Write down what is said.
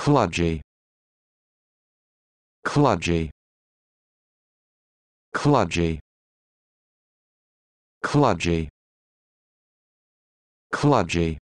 Kludgy. Kludgy. Kludgy. Kludgy. Kludgy.